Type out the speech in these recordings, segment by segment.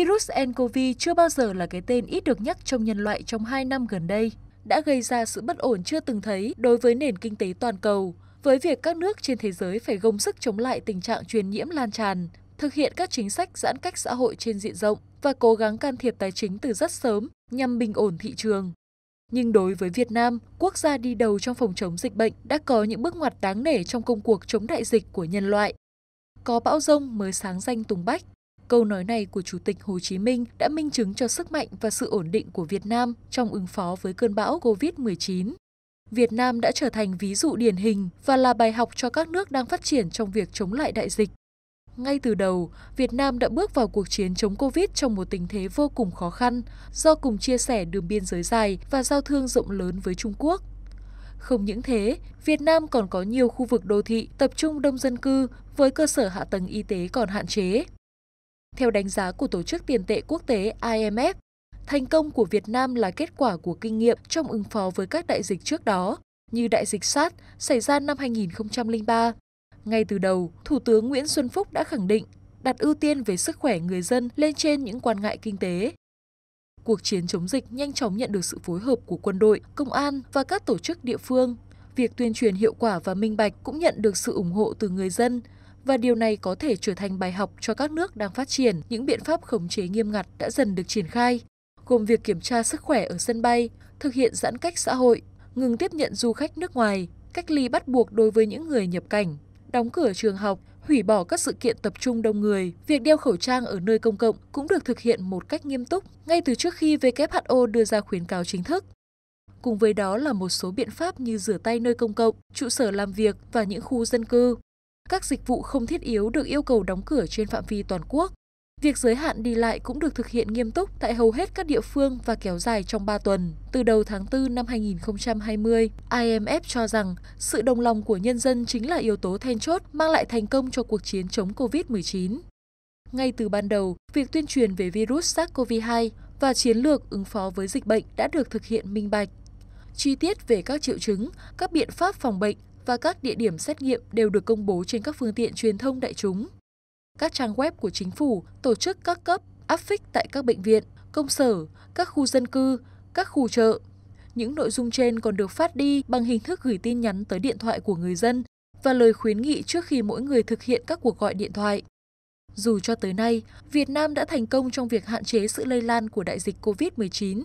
Virus nCoV chưa bao giờ là cái tên ít được nhắc trong nhân loại trong 2 năm gần đây, đã gây ra sự bất ổn chưa từng thấy đối với nền kinh tế toàn cầu, với việc các nước trên thế giới phải gồng sức chống lại tình trạng truyền nhiễm lan tràn, thực hiện các chính sách giãn cách xã hội trên diện rộng và cố gắng can thiệp tài chính từ rất sớm nhằm bình ổn thị trường. Nhưng đối với Việt Nam, quốc gia đi đầu trong phòng chống dịch bệnh đã có những bước ngoặt đáng nể trong công cuộc chống đại dịch của nhân loại. Có bão rông mới sáng danh Tùng Bách, Câu nói này của Chủ tịch Hồ Chí Minh đã minh chứng cho sức mạnh và sự ổn định của Việt Nam trong ứng phó với cơn bão COVID-19. Việt Nam đã trở thành ví dụ điển hình và là bài học cho các nước đang phát triển trong việc chống lại đại dịch. Ngay từ đầu, Việt Nam đã bước vào cuộc chiến chống Covid trong một tình thế vô cùng khó khăn do cùng chia sẻ đường biên giới dài và giao thương rộng lớn với Trung Quốc. Không những thế, Việt Nam còn có nhiều khu vực đô thị tập trung đông dân cư với cơ sở hạ tầng y tế còn hạn chế. Theo đánh giá của Tổ chức Tiền tệ Quốc tế IMF, thành công của Việt Nam là kết quả của kinh nghiệm trong ứng phó với các đại dịch trước đó, như đại dịch SARS xảy ra năm 2003. Ngay từ đầu, Thủ tướng Nguyễn Xuân Phúc đã khẳng định đặt ưu tiên về sức khỏe người dân lên trên những quan ngại kinh tế. Cuộc chiến chống dịch nhanh chóng nhận được sự phối hợp của quân đội, công an và các tổ chức địa phương. Việc tuyên truyền hiệu quả và minh bạch cũng nhận được sự ủng hộ từ người dân, và điều này có thể trở thành bài học cho các nước đang phát triển. Những biện pháp khống chế nghiêm ngặt đã dần được triển khai, gồm việc kiểm tra sức khỏe ở sân bay, thực hiện giãn cách xã hội, ngừng tiếp nhận du khách nước ngoài, cách ly bắt buộc đối với những người nhập cảnh, đóng cửa trường học, hủy bỏ các sự kiện tập trung đông người, việc đeo khẩu trang ở nơi công cộng cũng được thực hiện một cách nghiêm túc ngay từ trước khi WHO đưa ra khuyến cáo chính thức. Cùng với đó là một số biện pháp như rửa tay nơi công cộng, trụ sở làm việc và những khu dân cư, các dịch vụ không thiết yếu được yêu cầu đóng cửa trên phạm vi toàn quốc. Việc giới hạn đi lại cũng được thực hiện nghiêm túc tại hầu hết các địa phương và kéo dài trong 3 tuần. Từ đầu tháng 4 năm 2020, IMF cho rằng sự đồng lòng của nhân dân chính là yếu tố then chốt mang lại thành công cho cuộc chiến chống COVID-19. Ngay từ ban đầu, việc tuyên truyền về virus SARS-CoV-2 và chiến lược ứng phó với dịch bệnh đã được thực hiện minh bạch. Chi tiết về các triệu chứng, các biện pháp phòng bệnh và các địa điểm xét nghiệm đều được công bố trên các phương tiện truyền thông đại chúng. Các trang web của chính phủ, tổ chức các cấp áp phích tại các bệnh viện, công sở, các khu dân cư, các khu chợ. Những nội dung trên còn được phát đi bằng hình thức gửi tin nhắn tới điện thoại của người dân và lời khuyến nghị trước khi mỗi người thực hiện các cuộc gọi điện thoại. Dù cho tới nay, Việt Nam đã thành công trong việc hạn chế sự lây lan của đại dịch COVID-19,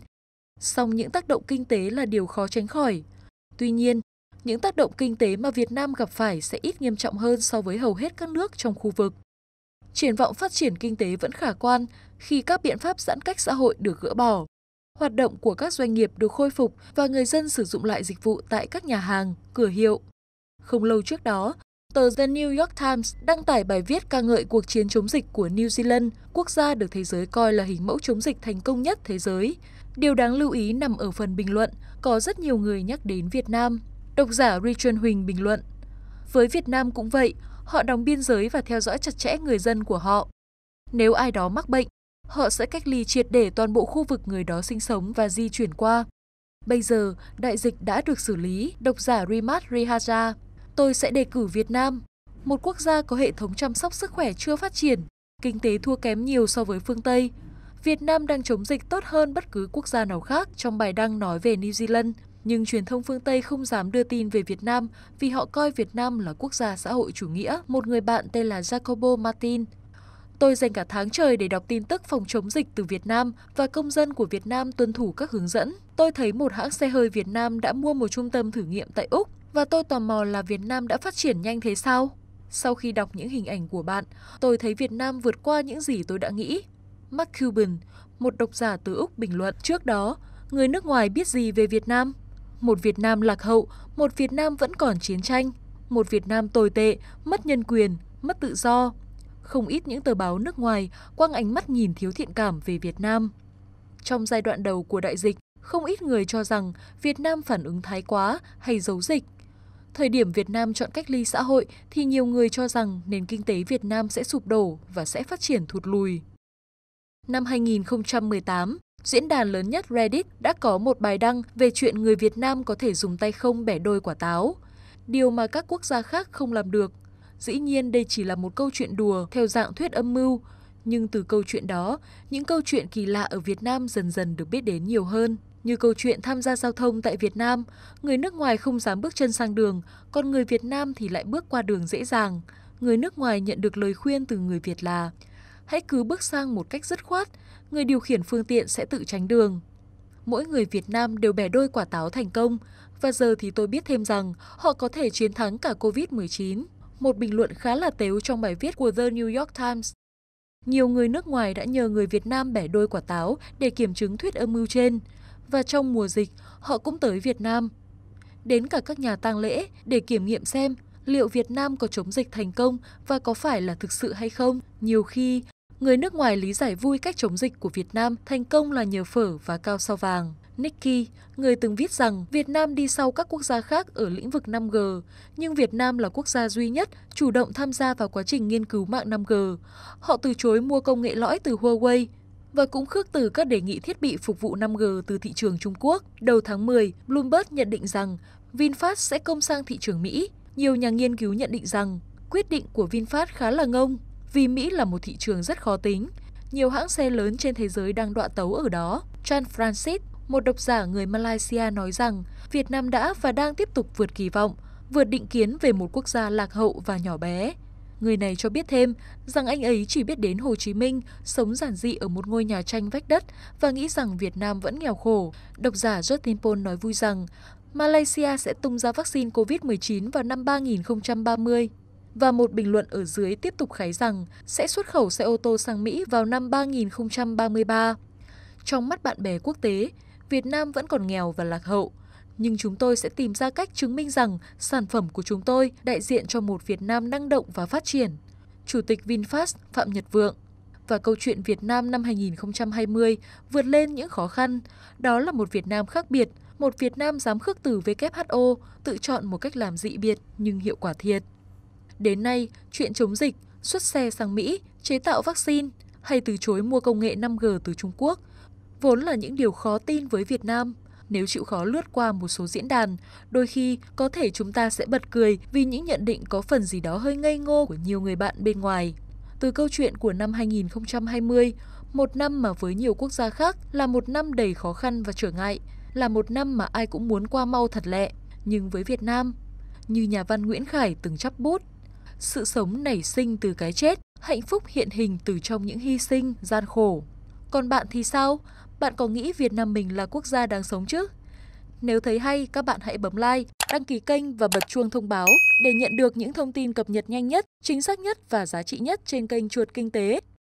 song những tác động kinh tế là điều khó tránh khỏi. Tuy nhiên, những tác động kinh tế mà Việt Nam gặp phải sẽ ít nghiêm trọng hơn so với hầu hết các nước trong khu vực. Triển vọng phát triển kinh tế vẫn khả quan khi các biện pháp giãn cách xã hội được gỡ bỏ. Hoạt động của các doanh nghiệp được khôi phục và người dân sử dụng lại dịch vụ tại các nhà hàng, cửa hiệu. Không lâu trước đó, tờ The New York Times đăng tải bài viết ca ngợi cuộc chiến chống dịch của New Zealand, quốc gia được thế giới coi là hình mẫu chống dịch thành công nhất thế giới. Điều đáng lưu ý nằm ở phần bình luận, có rất nhiều người nhắc đến Việt Nam. Độc giả Richard Huỳnh bình luận. Với Việt Nam cũng vậy, họ đóng biên giới và theo dõi chặt chẽ người dân của họ. Nếu ai đó mắc bệnh, họ sẽ cách ly triệt để toàn bộ khu vực người đó sinh sống và di chuyển qua. Bây giờ, đại dịch đã được xử lý, độc giả Rimat Rihaja. Tôi sẽ đề cử Việt Nam, một quốc gia có hệ thống chăm sóc sức khỏe chưa phát triển, kinh tế thua kém nhiều so với phương Tây. Việt Nam đang chống dịch tốt hơn bất cứ quốc gia nào khác trong bài đăng nói về New Zealand – nhưng truyền thông phương Tây không dám đưa tin về Việt Nam vì họ coi Việt Nam là quốc gia xã hội chủ nghĩa. Một người bạn tên là Jacobo Martin Tôi dành cả tháng trời để đọc tin tức phòng chống dịch từ Việt Nam và công dân của Việt Nam tuân thủ các hướng dẫn. Tôi thấy một hãng xe hơi Việt Nam đã mua một trung tâm thử nghiệm tại Úc và tôi tò mò là Việt Nam đã phát triển nhanh thế sao? Sau khi đọc những hình ảnh của bạn, tôi thấy Việt Nam vượt qua những gì tôi đã nghĩ. Mark Cuban, một độc giả từ Úc bình luận trước đó, người nước ngoài biết gì về Việt Nam? một Việt Nam lạc hậu, một Việt Nam vẫn còn chiến tranh, một Việt Nam tồi tệ, mất nhân quyền, mất tự do. Không ít những tờ báo nước ngoài quăng ánh mắt nhìn thiếu thiện cảm về Việt Nam. Trong giai đoạn đầu của đại dịch, không ít người cho rằng Việt Nam phản ứng thái quá hay giấu dịch. Thời điểm Việt Nam chọn cách ly xã hội thì nhiều người cho rằng nền kinh tế Việt Nam sẽ sụp đổ và sẽ phát triển thụt lùi. Năm 2018, diễn đàn lớn nhất Reddit đã có một bài đăng về chuyện người Việt Nam có thể dùng tay không bẻ đôi quả táo, điều mà các quốc gia khác không làm được. Dĩ nhiên đây chỉ là một câu chuyện đùa theo dạng thuyết âm mưu, nhưng từ câu chuyện đó, những câu chuyện kỳ lạ ở Việt Nam dần dần được biết đến nhiều hơn. Như câu chuyện tham gia giao thông tại Việt Nam, người nước ngoài không dám bước chân sang đường, còn người Việt Nam thì lại bước qua đường dễ dàng. Người nước ngoài nhận được lời khuyên từ người Việt là hãy cứ bước sang một cách dứt khoát, người điều khiển phương tiện sẽ tự tránh đường. Mỗi người Việt Nam đều bẻ đôi quả táo thành công, và giờ thì tôi biết thêm rằng họ có thể chiến thắng cả COVID-19. Một bình luận khá là tếu trong bài viết của The New York Times. Nhiều người nước ngoài đã nhờ người Việt Nam bẻ đôi quả táo để kiểm chứng thuyết âm mưu trên, và trong mùa dịch họ cũng tới Việt Nam. Đến cả các nhà tang lễ để kiểm nghiệm xem liệu Việt Nam có chống dịch thành công và có phải là thực sự hay không. Nhiều khi Người nước ngoài lý giải vui cách chống dịch của Việt Nam thành công là nhờ phở và cao sao vàng. Nicky, người từng viết rằng Việt Nam đi sau các quốc gia khác ở lĩnh vực 5G, nhưng Việt Nam là quốc gia duy nhất chủ động tham gia vào quá trình nghiên cứu mạng 5G. Họ từ chối mua công nghệ lõi từ Huawei và cũng khước từ các đề nghị thiết bị phục vụ 5G từ thị trường Trung Quốc. Đầu tháng 10, Bloomberg nhận định rằng VinFast sẽ công sang thị trường Mỹ. Nhiều nhà nghiên cứu nhận định rằng quyết định của VinFast khá là ngông vì Mỹ là một thị trường rất khó tính. Nhiều hãng xe lớn trên thế giới đang đọa tấu ở đó. John Francis, một độc giả người Malaysia nói rằng Việt Nam đã và đang tiếp tục vượt kỳ vọng, vượt định kiến về một quốc gia lạc hậu và nhỏ bé. Người này cho biết thêm rằng anh ấy chỉ biết đến Hồ Chí Minh, sống giản dị ở một ngôi nhà tranh vách đất và nghĩ rằng Việt Nam vẫn nghèo khổ. Độc giả Justin Paul nói vui rằng Malaysia sẽ tung ra vaccine COVID-19 vào năm 3030 và một bình luận ở dưới tiếp tục khái rằng sẽ xuất khẩu xe ô tô sang Mỹ vào năm 2033. Trong mắt bạn bè quốc tế, Việt Nam vẫn còn nghèo và lạc hậu, nhưng chúng tôi sẽ tìm ra cách chứng minh rằng sản phẩm của chúng tôi đại diện cho một Việt Nam năng động và phát triển. Chủ tịch VinFast Phạm Nhật Vượng và câu chuyện Việt Nam năm 2020 vượt lên những khó khăn, đó là một Việt Nam khác biệt, một Việt Nam dám khước từ WHO, tự chọn một cách làm dị biệt nhưng hiệu quả thiệt. Đến nay, chuyện chống dịch, xuất xe sang Mỹ, chế tạo vaccine hay từ chối mua công nghệ 5G từ Trung Quốc vốn là những điều khó tin với Việt Nam. Nếu chịu khó lướt qua một số diễn đàn, đôi khi có thể chúng ta sẽ bật cười vì những nhận định có phần gì đó hơi ngây ngô của nhiều người bạn bên ngoài. Từ câu chuyện của năm 2020, một năm mà với nhiều quốc gia khác là một năm đầy khó khăn và trở ngại, là một năm mà ai cũng muốn qua mau thật lẹ. Nhưng với Việt Nam, như nhà văn Nguyễn Khải từng chắp bút, sự sống nảy sinh từ cái chết, hạnh phúc hiện hình từ trong những hy sinh, gian khổ. Còn bạn thì sao? Bạn có nghĩ Việt Nam mình là quốc gia đáng sống chứ? Nếu thấy hay, các bạn hãy bấm like, đăng ký kênh và bật chuông thông báo để nhận được những thông tin cập nhật nhanh nhất, chính xác nhất và giá trị nhất trên kênh Chuột Kinh tế